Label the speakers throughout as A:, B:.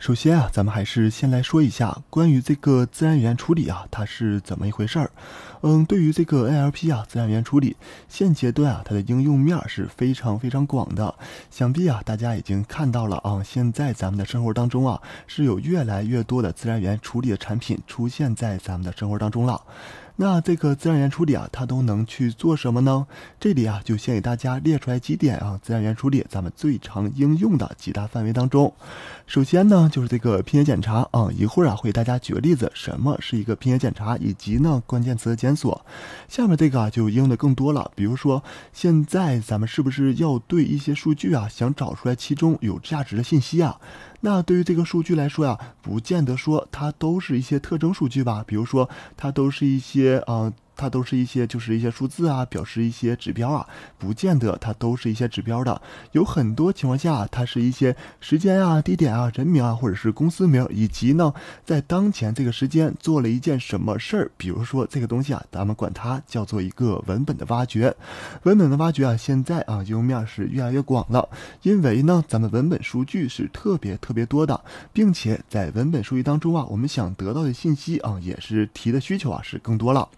A: 首先啊，咱们还是先来说一下关于这个自然语言处理啊，它是怎么一回事儿。嗯，对于这个 NLP 啊，自然语言处理，现阶段啊，它的应用面是非常非常广的。想必啊，大家已经看到了啊，现在咱们的生活当中啊，是有越来越多的自然语言处理的产品出现在咱们的生活当中了。那这个自然源处理啊，它都能去做什么呢？这里啊，就先给大家列出来几点啊，自然源处理咱们最常应用的几大范围当中。首先呢，就是这个拼写检查啊，一会儿啊会大家举个例子，什么是一个拼写检查，以及呢关键词的检索。下面这个啊就应用的更多了，比如说现在咱们是不是要对一些数据啊，想找出来其中有价值的信息啊？那对于这个数据来说呀，不见得说它都是一些特征数据吧，比如说它都是一些呃。它都是一些，就是一些数字啊，表示一些指标啊，不见得它都是一些指标的。有很多情况下，它是一些时间啊、地点啊、人名啊，或者是公司名，以及呢，在当前这个时间做了一件什么事儿。比如说这个东西啊，咱们管它叫做一个文本的挖掘。文本的挖掘啊，现在啊应用面是越来越广了。因为呢，咱们文本数据是特别特别多的，并且在文本数据当中啊，我们想得到的信息啊，也是提的需求啊是更多了。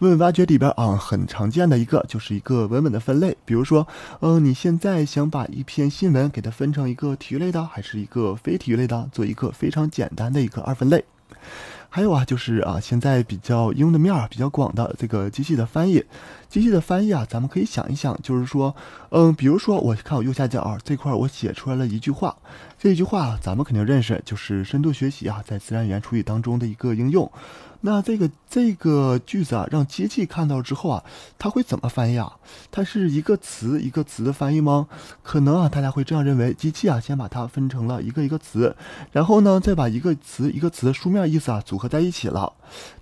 A: 问挖掘里边啊，很常见的一个，就是一个稳稳的分类，比如说，呃，你现在想把一篇新闻给它分成一个体育类的，还是一个非体育类的，做一个非常简单的一个二分类。还有啊，就是啊，现在比较应用的面儿比较广的这个机器的翻译，机器的翻译啊，咱们可以想一想，就是说，嗯，比如说我看我右下角啊、这块，我写出来了一句话，这一句话咱们肯定认识，就是深度学习啊，在自然语言处理当中的一个应用。那这个这个句子啊，让机器看到之后啊，它会怎么翻译啊？它是一个词一个词的翻译吗？可能啊，大家会这样认为，机器啊，先把它分成了一个一个词，然后呢，再把一个词一个词的书面意思啊，组。合在一起了，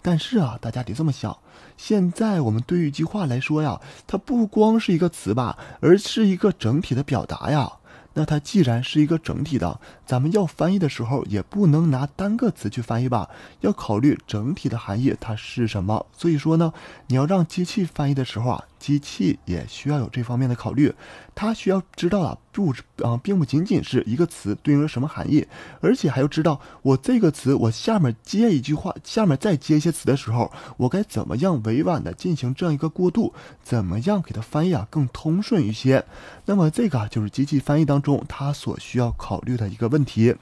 A: 但是啊，大家得这么想：现在我们对于一句话来说呀，它不光是一个词吧，而是一个整体的表达呀。那它既然是一个整体的，咱们要翻译的时候也不能拿单个词去翻译吧，要考虑整体的含义它是什么。所以说呢，你要让机器翻译的时候啊。机器也需要有这方面的考虑，它需要知道啊，不啊，并不仅仅是一个词对应了什么含义，而且还要知道我这个词，我下面接一句话，下面再接一些词的时候，我该怎么样委婉的进行这样一个过渡，怎么样给它翻译啊更通顺一些。那么这个就是机器翻译当中它所需要考虑的一个问题。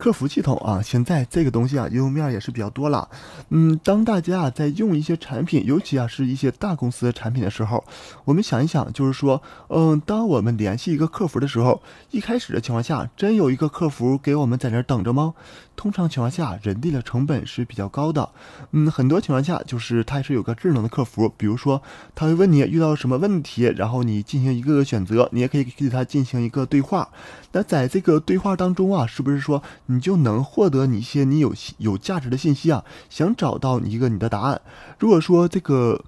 A: 客服系统啊，现在这个东西啊，应用面也是比较多了。嗯，当大家啊在用一些产品，尤其啊是一些大公司的产品的时候，我们想一想，就是说，嗯，当我们联系一个客服的时候，一开始的情况下，真有一个客服给我们在那儿等着吗？通常情况下，人力的成本是比较高的。嗯，很多情况下就是它是有个智能的客服，比如说他会问你遇到了什么问题，然后你进行一个个选择，你也可以给他进行一个对话。那在这个对话当中啊，是不是说？你就能获得你一些你有有价值的信息啊，想找到一个你的答案。如果说这个，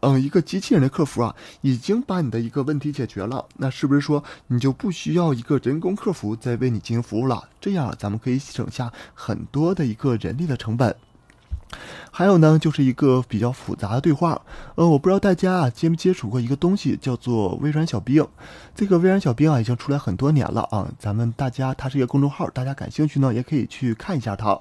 A: 嗯，一个机器人的客服啊，已经把你的一个问题解决了，那是不是说你就不需要一个人工客服再为你进行服务了？这样咱们可以省下很多的一个人力的成本。还有呢，就是一个比较复杂的对话。呃，我不知道大家啊接没接触过一个东西，叫做微软小冰。这个微软小冰啊已经出来很多年了啊，咱们大家它是一个公众号，大家感兴趣呢也可以去看一下它。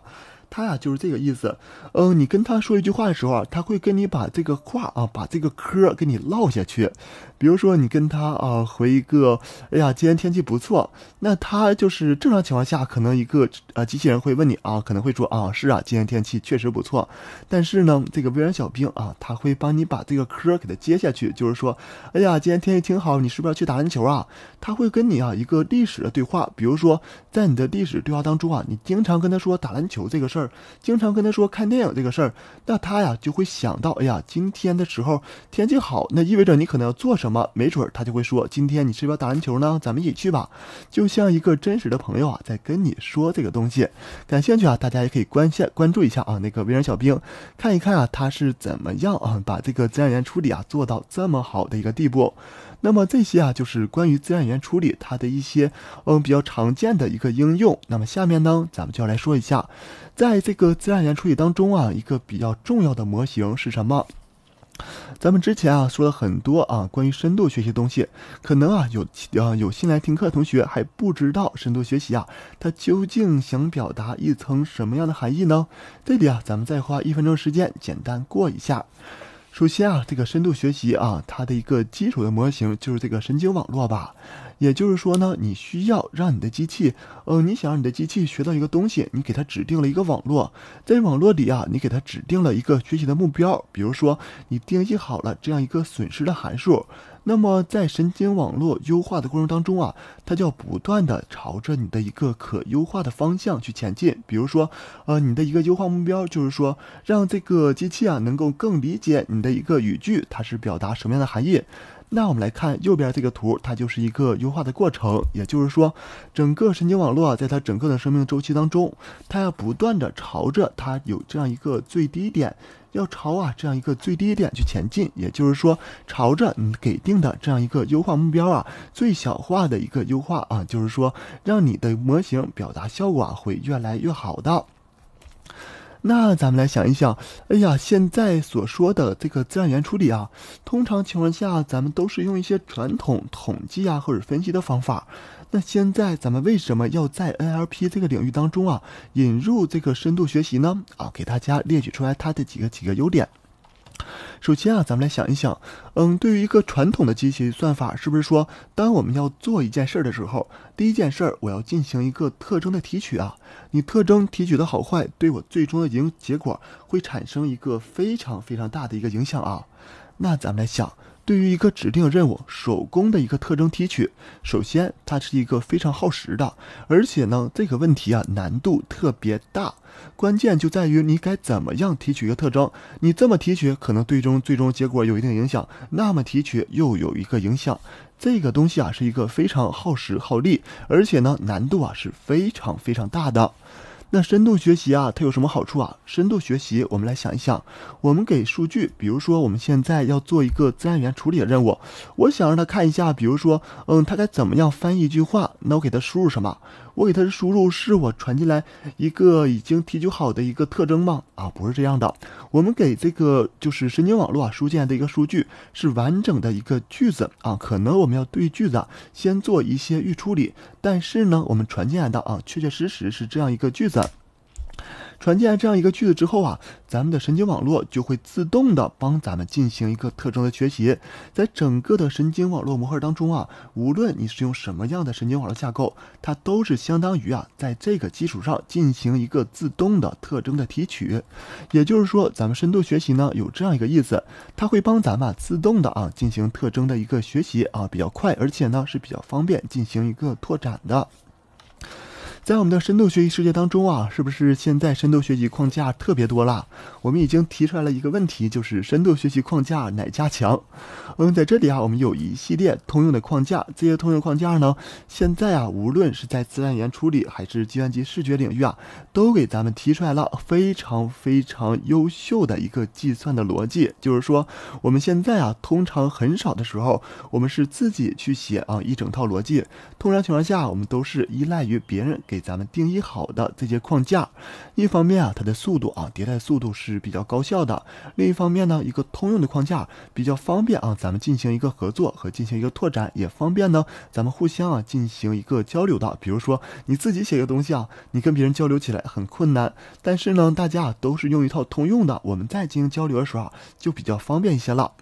A: 他呀就是这个意思，嗯，你跟他说一句话的时候啊，他会跟你把这个话啊把这个嗑给你唠下去。比如说你跟他啊回一个，哎呀，今天天气不错。那他就是正常情况下，可能一个啊机器人会问你啊，可能会说啊是啊，今天天气确实不错。但是呢，这个微软小冰啊，他会帮你把这个嗑给他接下去，就是说，哎呀，今天天气挺好，你是不是要去打篮球啊？他会跟你啊一个历史的对话。比如说在你的历史对话当中啊，你经常跟他说打篮球这个事儿。经常跟他说看电影这个事儿，那他呀就会想到，哎呀，今天的时候天气好，那意味着你可能要做什么？没准他就会说，今天你是要打篮球呢，咱们一起去吧。就像一个真实的朋友啊，在跟你说这个东西。感兴趣啊，大家也可以关线关注一下啊，那个微软小冰，看一看啊，他是怎么样啊，把这个自然语言处理啊做到这么好的一个地步。那么这些啊，就是关于自然语言处理它的一些，嗯，比较常见的一个应用。那么下面呢，咱们就要来说一下，在这个自然语言处理当中啊，一个比较重要的模型是什么？咱们之前啊，说了很多啊，关于深度学习东西，可能啊，有啊有新来听课的同学还不知道深度学习啊，它究竟想表达一层什么样的含义呢？这里啊，咱们再花一分钟时间简单过一下。首先啊，这个深度学习啊，它的一个基础的模型就是这个神经网络吧。也就是说呢，你需要让你的机器，呃，你想让你的机器学到一个东西，你给它指定了一个网络，在网络里啊，你给它指定了一个学习的目标，比如说你定义好了这样一个损失的函数。那么，在神经网络优化的过程当中啊，它就要不断的朝着你的一个可优化的方向去前进。比如说，呃，你的一个优化目标就是说，让这个机器啊能够更理解你的一个语句，它是表达什么样的含义。那我们来看右边这个图，它就是一个优化的过程。也就是说，整个神经网络啊，在它整个的生命周期当中，它要不断的朝着它有这样一个最低点，要朝啊这样一个最低点去前进。也就是说，朝着你给定的这样一个优化目标啊，最小化的一个优化啊，就是说让你的模型表达效果啊会越来越好的。那咱们来想一想，哎呀，现在所说的这个自然语言处理啊，通常情况下咱们都是用一些传统统计啊或者分析的方法。那现在咱们为什么要在 NLP 这个领域当中啊引入这个深度学习呢？啊，给大家列举出来它的几个几个优点。首先啊，咱们来想一想，嗯，对于一个传统的机器算法，是不是说，当我们要做一件事的时候，第一件事我要进行一个特征的提取啊？你特征提取的好坏，对我最终的影结果会产生一个非常非常大的一个影响啊。那咱们来想。对于一个指定任务，手工的一个特征提取，首先它是一个非常耗时的，而且呢这个问题啊难度特别大，关键就在于你该怎么样提取一个特征，你这么提取可能最终最终结果有一定影响，那么提取又有一个影响，这个东西啊是一个非常耗时耗力，而且呢难度啊是非常非常大的。那深度学习啊，它有什么好处啊？深度学习，我们来想一想。我们给数据，比如说我们现在要做一个自然语言处理的任务，我想让它看一下，比如说，嗯，它该怎么样翻译一句话？那我给它输入什么？我给它的输入是我传进来一个已经提取好的一个特征吗？啊，不是这样的。我们给这个就是神经网络啊，输进来的一个数据是完整的一个句子啊，可能我们要对句子先做一些预处理。但是呢，我们传进来的啊，确确实实是这样一个句子。传进来这样一个句子之后啊，咱们的神经网络就会自动的帮咱们进行一个特征的学习。在整个的神经网络模块当中啊，无论你是用什么样的神经网络架构，它都是相当于啊在这个基础上进行一个自动的特征的提取。也就是说，咱们深度学习呢有这样一个意思，它会帮咱们自动的啊进行特征的一个学习啊，比较快，而且呢是比较方便进行一个拓展的。在我们的深度学习世界当中啊，是不是现在深度学习框架特别多了？我们已经提出来了一个问题，就是深度学习框架哪家强？嗯，在这里啊，我们有一系列通用的框架，这些通用框架呢，现在啊，无论是在自然语言处理还是计算机视觉领域啊，都给咱们提出来了非常非常优秀的一个计算的逻辑。就是说，我们现在啊，通常很少的时候，我们是自己去写啊一整套逻辑，通常情况下，我们都是依赖于别人。给咱们定义好的这些框架，一方面啊，它的速度啊，迭代速度是比较高效的；另一方面呢，一个通用的框架比较方便啊，咱们进行一个合作和进行一个拓展也方便呢。咱们互相啊，进行一个交流的，比如说你自己写个东西啊，你跟别人交流起来很困难，但是呢，大家都是用一套通用的，我们在进行交流的时候就比较方便一些了。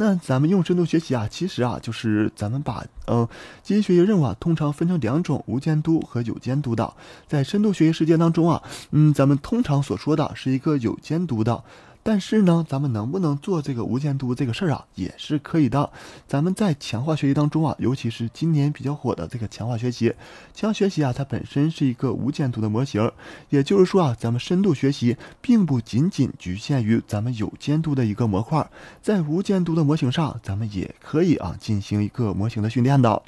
A: 那咱们用深度学习啊，其实啊，就是咱们把呃，机器学习任务啊，通常分成两种，无监督和有监督的。在深度学习世界当中啊，嗯，咱们通常所说的是一个有监督的。但是呢，咱们能不能做这个无监督这个事儿啊，也是可以的。咱们在强化学习当中啊，尤其是今年比较火的这个强化学习、强化学习啊，它本身是一个无监督的模型。也就是说啊，咱们深度学习并不仅仅局限于咱们有监督的一个模块，在无监督的模型上，咱们也可以啊进行一个模型的训练的。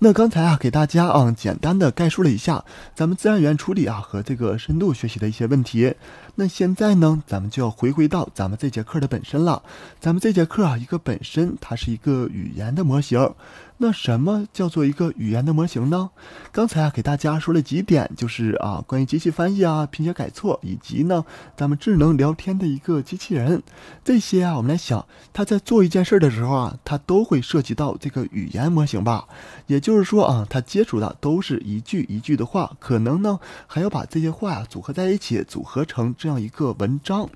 A: 那刚才啊，给大家啊简单的概述了一下咱们自然语言处理啊和这个深度学习的一些问题。那现在呢，咱们就要回归到咱们这节课的本身了。咱们这节课啊，一个本身它是一个语言的模型。那什么叫做一个语言的模型呢？刚才啊给大家说了几点，就是啊关于机器翻译啊、拼写改错，以及呢咱们智能聊天的一个机器人，这些啊我们来想，它在做一件事的时候啊，它都会涉及到这个语言模型吧。也就是说啊，它接触的都是一句一句的话，可能呢还要把这些话啊组合在一起，组合成这样一个文章。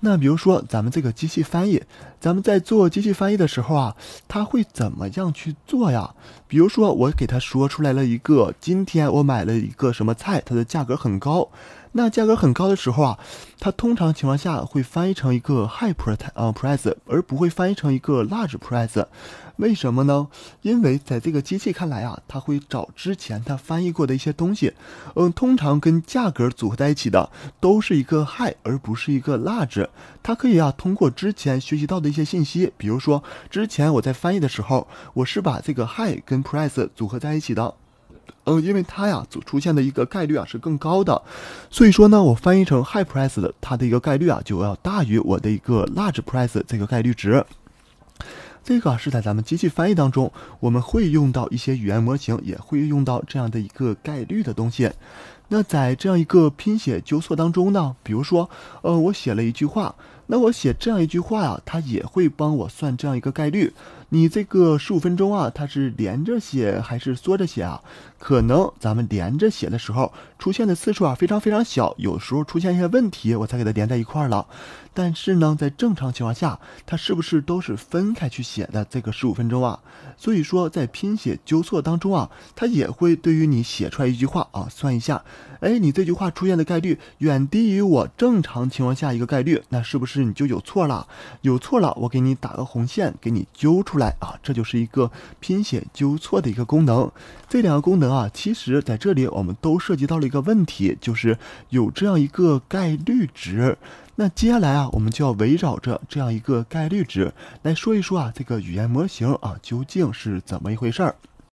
A: 那比如说，咱们这个机器翻译，咱们在做机器翻译的时候啊，它会怎么样去做呀？比如说，我给它说出来了一个，今天我买了一个什么菜，它的价格很高。那价格很高的时候啊，它通常情况下会翻译成一个 high price，p r i c e 而不会翻译成一个 large price。为什么呢？因为在这个机器看来啊，它会找之前它翻译过的一些东西，嗯，通常跟价格组合在一起的都是一个 high，而不是一个 large。它可以啊，通过之前学习到的一些信息，比如说之前我在翻译的时候，我是把这个 high 跟 price 组合在一起的。嗯，因为它呀，出现的一个概率啊是更高的，所以说呢，我翻译成 high price 的，它的一个概率啊就要大于我的一个 large price 这个概率值。这个是在咱们机器翻译当中，我们会用到一些语言模型，也会用到这样的一个概率的东西。那在这样一个拼写纠错当中呢，比如说，呃，我写了一句话，那我写这样一句话呀，它也会帮我算这样一个概率。你这个十五分钟啊，它是连着写还是缩着写啊？可能咱们连着写的时候出现的次数啊非常非常小，有时候出现一些问题，我才给它连在一块了。但是呢，在正常情况下，它是不是都是分开去写的这个十五分钟啊？所以说，在拼写纠错当中啊，它也会对于你写出来一句话啊，算一下，哎，你这句话出现的概率远低于我正常情况下一个概率，那是不是你就有错了？有错了，我给你打个红线，给你揪出。来啊，这就是一个拼写纠错的一个功能。这两个功能啊，其实在这里我们都涉及到了一个问题，就是有这样一个概率值。那接下来啊，我们就要围绕着这样一个概率值来说一说啊，这个语言模型啊究竟是怎么一回事儿。